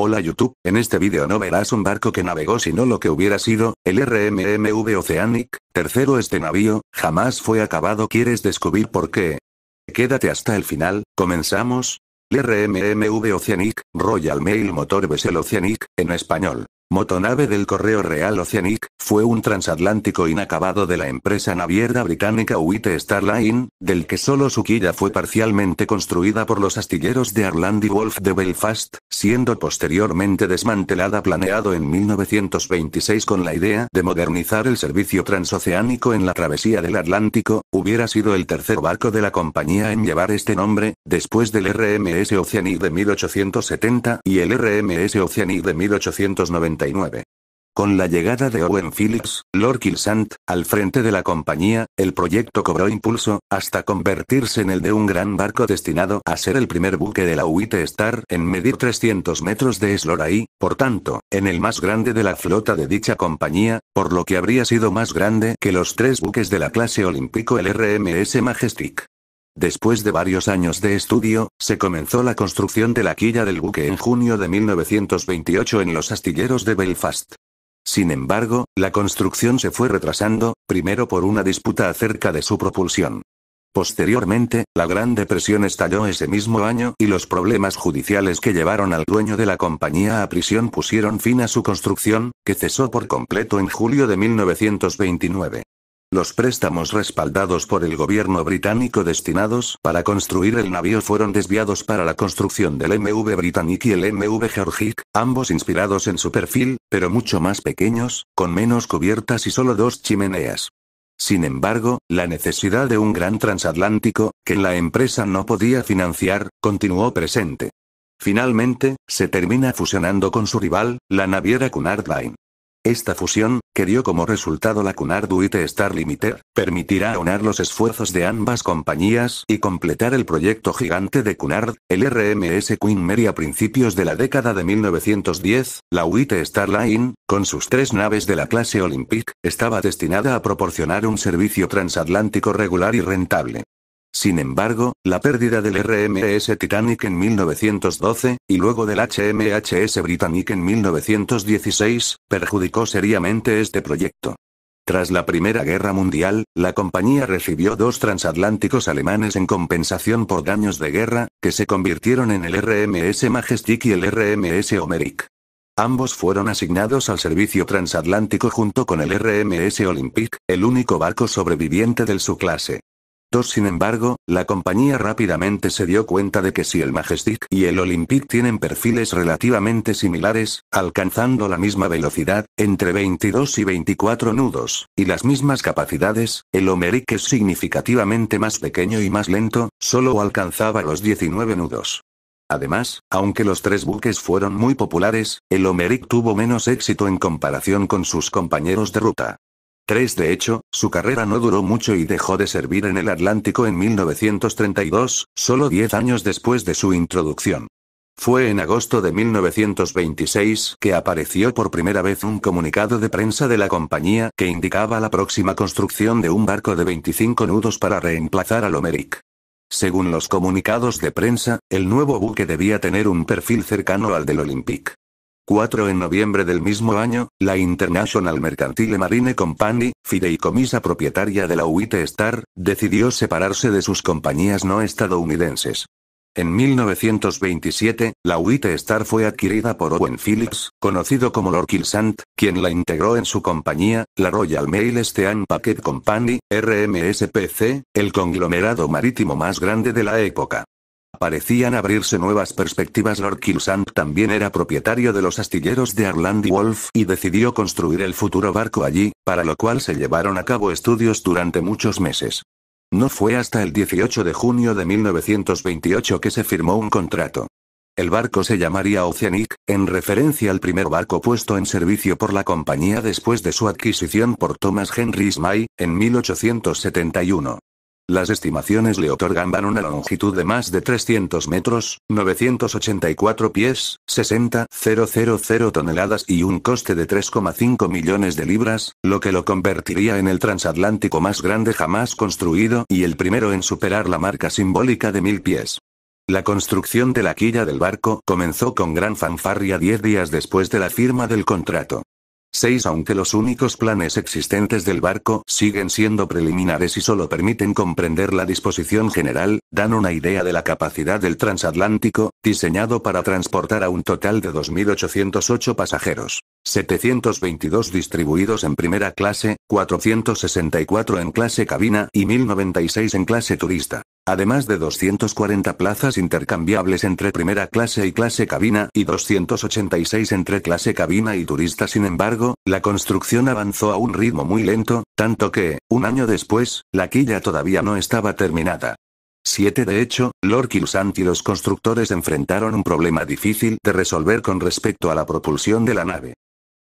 Hola YouTube, en este vídeo no verás un barco que navegó sino lo que hubiera sido, el RMMV Oceanic, tercero este navío, jamás fue acabado ¿quieres descubrir por qué? Quédate hasta el final, comenzamos. El RMMV Oceanic, Royal Mail Motor Vessel Oceanic, en español. Motonave del Correo Real Oceanic, fue un transatlántico inacabado de la empresa navierda británica White Star Line, del que solo su quilla fue parcialmente construida por los astilleros de Arland y Wolf de Belfast, siendo posteriormente desmantelada planeado en 1926 con la idea de modernizar el servicio transoceánico en la travesía del Atlántico, hubiera sido el tercer barco de la compañía en llevar este nombre, después del RMS Oceanic de 1870 y el RMS Oceanic de 1890. Con la llegada de Owen Phillips, Lord Kilsant, al frente de la compañía, el proyecto cobró impulso, hasta convertirse en el de un gran barco destinado a ser el primer buque de la UIT Star en medir 300 metros de eslora y, por tanto, en el más grande de la flota de dicha compañía, por lo que habría sido más grande que los tres buques de la clase olímpico el RMS Majestic. Después de varios años de estudio, se comenzó la construcción de la quilla del buque en junio de 1928 en los astilleros de Belfast. Sin embargo, la construcción se fue retrasando, primero por una disputa acerca de su propulsión. Posteriormente, la Gran Depresión estalló ese mismo año y los problemas judiciales que llevaron al dueño de la compañía a prisión pusieron fin a su construcción, que cesó por completo en julio de 1929. Los préstamos respaldados por el gobierno británico destinados para construir el navío fueron desviados para la construcción del MV Britannic y el MV Georgic, ambos inspirados en su perfil, pero mucho más pequeños, con menos cubiertas y solo dos chimeneas. Sin embargo, la necesidad de un gran transatlántico, que la empresa no podía financiar, continuó presente. Finalmente, se termina fusionando con su rival, la naviera Cunard Line. Esta fusión, que dio como resultado la Cunard White Star Limited, permitirá aunar los esfuerzos de ambas compañías y completar el proyecto gigante de Cunard, el RMS Queen Mary a principios de la década de 1910. La Star Line, con sus tres naves de la clase Olympic, estaba destinada a proporcionar un servicio transatlántico regular y rentable. Sin embargo, la pérdida del RMS Titanic en 1912, y luego del HMHS Britannic en 1916, perjudicó seriamente este proyecto. Tras la Primera Guerra Mundial, la compañía recibió dos transatlánticos alemanes en compensación por daños de guerra, que se convirtieron en el RMS Majestic y el RMS Homeric. Ambos fueron asignados al servicio transatlántico junto con el RMS Olympic, el único barco sobreviviente de su clase. Sin embargo, la compañía rápidamente se dio cuenta de que si el Majestic y el Olympic tienen perfiles relativamente similares, alcanzando la misma velocidad, entre 22 y 24 nudos, y las mismas capacidades, el Homeric es significativamente más pequeño y más lento, solo alcanzaba los 19 nudos. Además, aunque los tres buques fueron muy populares, el Homeric tuvo menos éxito en comparación con sus compañeros de ruta. 3. de hecho, su carrera no duró mucho y dejó de servir en el Atlántico en 1932, solo 10 años después de su introducción. Fue en agosto de 1926 que apareció por primera vez un comunicado de prensa de la compañía que indicaba la próxima construcción de un barco de 25 nudos para reemplazar al Omeric. Según los comunicados de prensa, el nuevo buque debía tener un perfil cercano al del Olympic. 4 en noviembre del mismo año, la International Mercantile Marine Company, fideicomisa propietaria de la UIT Star, decidió separarse de sus compañías no estadounidenses. En 1927, la UIT Star fue adquirida por Owen Phillips, conocido como Lord Sant, quien la integró en su compañía, la Royal Mail Steam Packet Company, RMSPC, el conglomerado marítimo más grande de la época. Parecían abrirse nuevas perspectivas. Lord Kilsand también era propietario de los astilleros de Arland y Wolf y decidió construir el futuro barco allí, para lo cual se llevaron a cabo estudios durante muchos meses. No fue hasta el 18 de junio de 1928 que se firmó un contrato. El barco se llamaría Oceanic, en referencia al primer barco puesto en servicio por la compañía después de su adquisición por Thomas Henry May, en 1871. Las estimaciones le otorgan una longitud de más de 300 metros, 984 pies, 60,000 toneladas y un coste de 3,5 millones de libras, lo que lo convertiría en el transatlántico más grande jamás construido y el primero en superar la marca simbólica de mil pies. La construcción de la quilla del barco comenzó con gran fanfarria 10 días después de la firma del contrato. 6. Aunque los únicos planes existentes del barco siguen siendo preliminares y solo permiten comprender la disposición general, dan una idea de la capacidad del transatlántico, diseñado para transportar a un total de 2.808 pasajeros. 722 distribuidos en primera clase, 464 en clase cabina y 1096 en clase turista. Además de 240 plazas intercambiables entre primera clase y clase cabina y 286 entre clase cabina y turista. Sin embargo, la construcción avanzó a un ritmo muy lento, tanto que, un año después, la quilla todavía no estaba terminada. 7. De hecho, Lord Kilsant y los constructores enfrentaron un problema difícil de resolver con respecto a la propulsión de la nave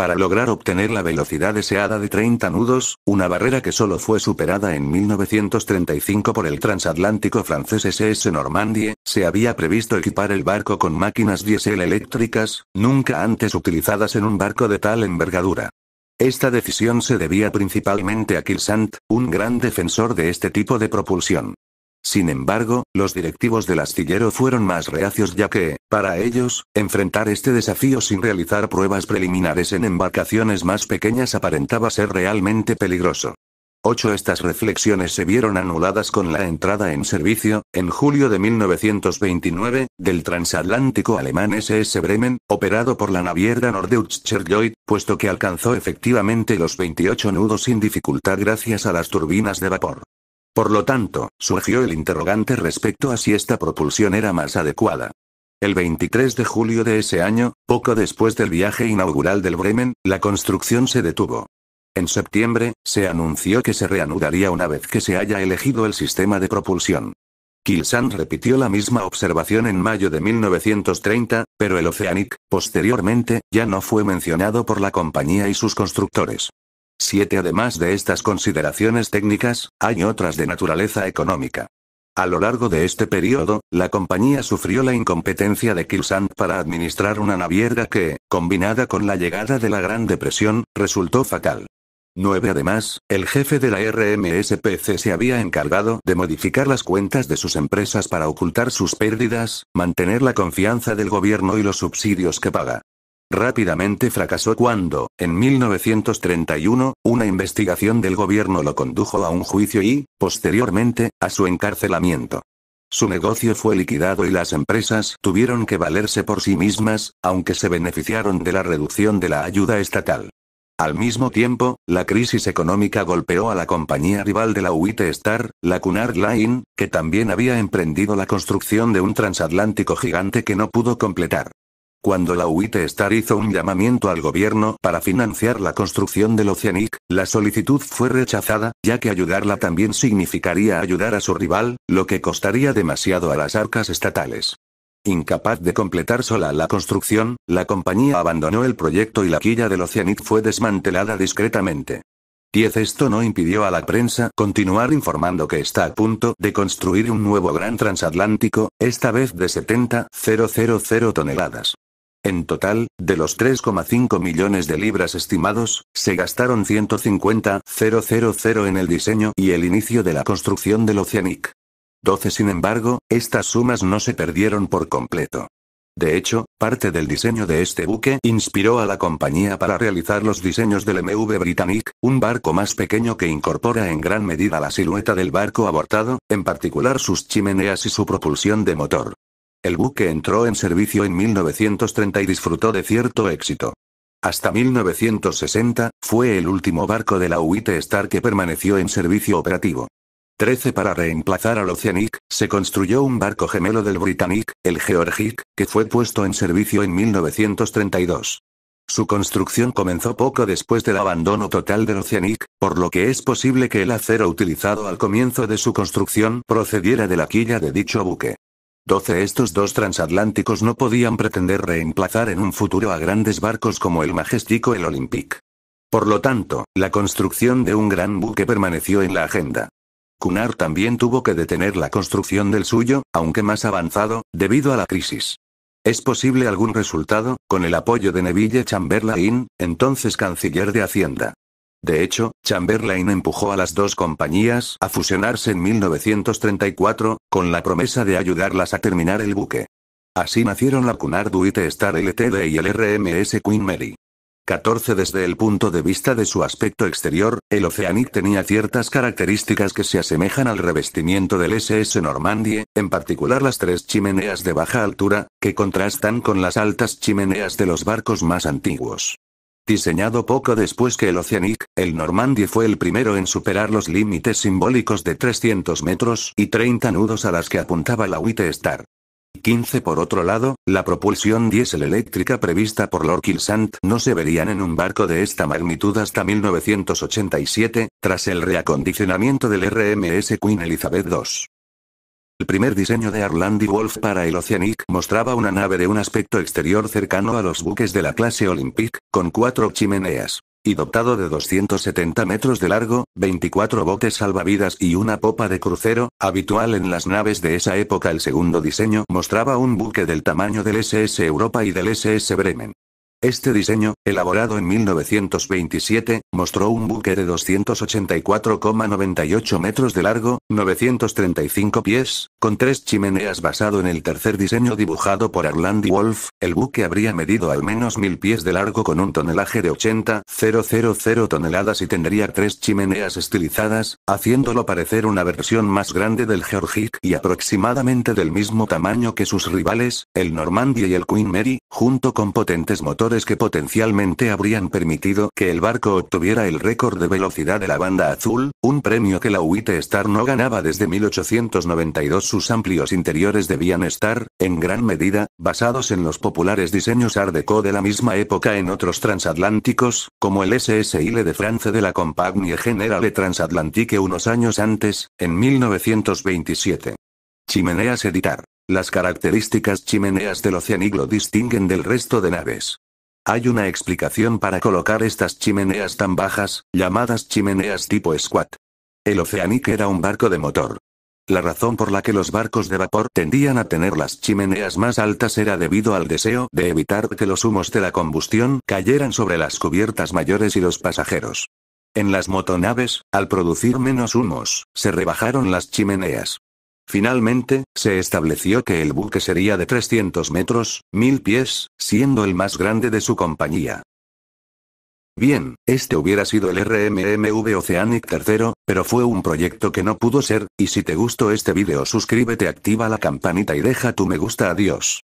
para lograr obtener la velocidad deseada de 30 nudos, una barrera que solo fue superada en 1935 por el transatlántico francés SS Normandie, se había previsto equipar el barco con máquinas diésel eléctricas, nunca antes utilizadas en un barco de tal envergadura. Esta decisión se debía principalmente a Kilsant, un gran defensor de este tipo de propulsión. Sin embargo, los directivos del astillero fueron más reacios ya que, para ellos, enfrentar este desafío sin realizar pruebas preliminares en embarcaciones más pequeñas aparentaba ser realmente peligroso. Ocho estas reflexiones se vieron anuladas con la entrada en servicio, en julio de 1929, del transatlántico alemán SS Bremen, operado por la naviera Norddeutscher Lloyd, puesto que alcanzó efectivamente los 28 nudos sin dificultad gracias a las turbinas de vapor. Por lo tanto, surgió el interrogante respecto a si esta propulsión era más adecuada. El 23 de julio de ese año, poco después del viaje inaugural del Bremen, la construcción se detuvo. En septiembre, se anunció que se reanudaría una vez que se haya elegido el sistema de propulsión. Kilsan repitió la misma observación en mayo de 1930, pero el Oceanic, posteriormente, ya no fue mencionado por la compañía y sus constructores. 7. Además de estas consideraciones técnicas, hay otras de naturaleza económica. A lo largo de este periodo, la compañía sufrió la incompetencia de Kilsand para administrar una navierda que, combinada con la llegada de la Gran Depresión, resultó fatal. 9. Además, el jefe de la RMSPC se había encargado de modificar las cuentas de sus empresas para ocultar sus pérdidas, mantener la confianza del gobierno y los subsidios que paga. Rápidamente fracasó cuando, en 1931, una investigación del gobierno lo condujo a un juicio y, posteriormente, a su encarcelamiento. Su negocio fue liquidado y las empresas tuvieron que valerse por sí mismas, aunque se beneficiaron de la reducción de la ayuda estatal. Al mismo tiempo, la crisis económica golpeó a la compañía rival de la UIT Star, la Cunard Line, que también había emprendido la construcción de un transatlántico gigante que no pudo completar. Cuando la UIT Star hizo un llamamiento al gobierno para financiar la construcción del Oceanic, la solicitud fue rechazada, ya que ayudarla también significaría ayudar a su rival, lo que costaría demasiado a las arcas estatales. Incapaz de completar sola la construcción, la compañía abandonó el proyecto y la quilla del Oceanic fue desmantelada discretamente. 10. Esto no impidió a la prensa continuar informando que está a punto de construir un nuevo gran transatlántico, esta vez de 70,000 toneladas. En total, de los 3,5 millones de libras estimados, se gastaron 150,000 en el diseño y el inicio de la construcción del Oceanic. 12 Sin embargo, estas sumas no se perdieron por completo. De hecho, parte del diseño de este buque inspiró a la compañía para realizar los diseños del MV Britannic, un barco más pequeño que incorpora en gran medida la silueta del barco abortado, en particular sus chimeneas y su propulsión de motor. El buque entró en servicio en 1930 y disfrutó de cierto éxito. Hasta 1960, fue el último barco de la UIT Star que permaneció en servicio operativo. 13 Para reemplazar al Oceanic, se construyó un barco gemelo del Britannic, el Georgic, que fue puesto en servicio en 1932. Su construcción comenzó poco después del abandono total del Oceanic, por lo que es posible que el acero utilizado al comienzo de su construcción procediera de la quilla de dicho buque. 12. Estos dos transatlánticos no podían pretender reemplazar en un futuro a grandes barcos como el majestico el Olympic. Por lo tanto, la construcción de un gran buque permaneció en la agenda. Cunard también tuvo que detener la construcción del suyo, aunque más avanzado, debido a la crisis. ¿Es posible algún resultado, con el apoyo de Neville Chamberlain, entonces canciller de Hacienda? De hecho, Chamberlain empujó a las dos compañías a fusionarse en 1934, con la promesa de ayudarlas a terminar el buque. Así nacieron la Cunard Star LTD e y el RMS Queen Mary. 14 Desde el punto de vista de su aspecto exterior, el Oceanic tenía ciertas características que se asemejan al revestimiento del SS Normandie, en particular las tres chimeneas de baja altura, que contrastan con las altas chimeneas de los barcos más antiguos. Diseñado poco después que el Oceanic, el Normandie fue el primero en superar los límites simbólicos de 300 metros y 30 nudos a las que apuntaba la Witte Star. 15 Por otro lado, la propulsión diésel eléctrica prevista por Lord Kilsand no se verían en un barco de esta magnitud hasta 1987, tras el reacondicionamiento del RMS Queen Elizabeth II. El primer diseño de Arland y Wolf para el Oceanic mostraba una nave de un aspecto exterior cercano a los buques de la clase Olympic, con cuatro chimeneas. Y dotado de 270 metros de largo, 24 botes salvavidas y una popa de crucero, habitual en las naves de esa época, el segundo diseño mostraba un buque del tamaño del SS Europa y del SS Bremen. Este diseño, elaborado en 1927, mostró un buque de 284,98 metros de largo, 935 pies, con tres chimeneas basado en el tercer diseño dibujado por Arlandi Wolf, el buque habría medido al menos mil pies de largo con un tonelaje de 80,000 toneladas y tendría tres chimeneas estilizadas, haciéndolo parecer una versión más grande del Georgic y aproximadamente del mismo tamaño que sus rivales, el Normandy y el Queen Mary, junto con potentes motores que potencialmente habrían permitido que el barco obtuviera el récord de velocidad de la banda azul, un premio que la UIT Star no ganaba desde 1892 sus amplios interiores debían estar, en gran medida, basados en los populares diseños Art Deco de la misma época en otros transatlánticos, como el Ile de France de la Compagnie Générale Transatlantique unos años antes, en 1927. Chimeneas Editar. Las características chimeneas del Oceanic lo distinguen del resto de naves. Hay una explicación para colocar estas chimeneas tan bajas, llamadas chimeneas tipo squat. El Oceanic era un barco de motor, la razón por la que los barcos de vapor tendían a tener las chimeneas más altas era debido al deseo de evitar que los humos de la combustión cayeran sobre las cubiertas mayores y los pasajeros. En las motonaves, al producir menos humos, se rebajaron las chimeneas. Finalmente, se estableció que el buque sería de 300 metros, 1000 pies, siendo el más grande de su compañía. Bien, este hubiera sido el RMMV Oceanic III, pero fue un proyecto que no pudo ser, y si te gustó este video, suscríbete activa la campanita y deja tu me gusta adiós.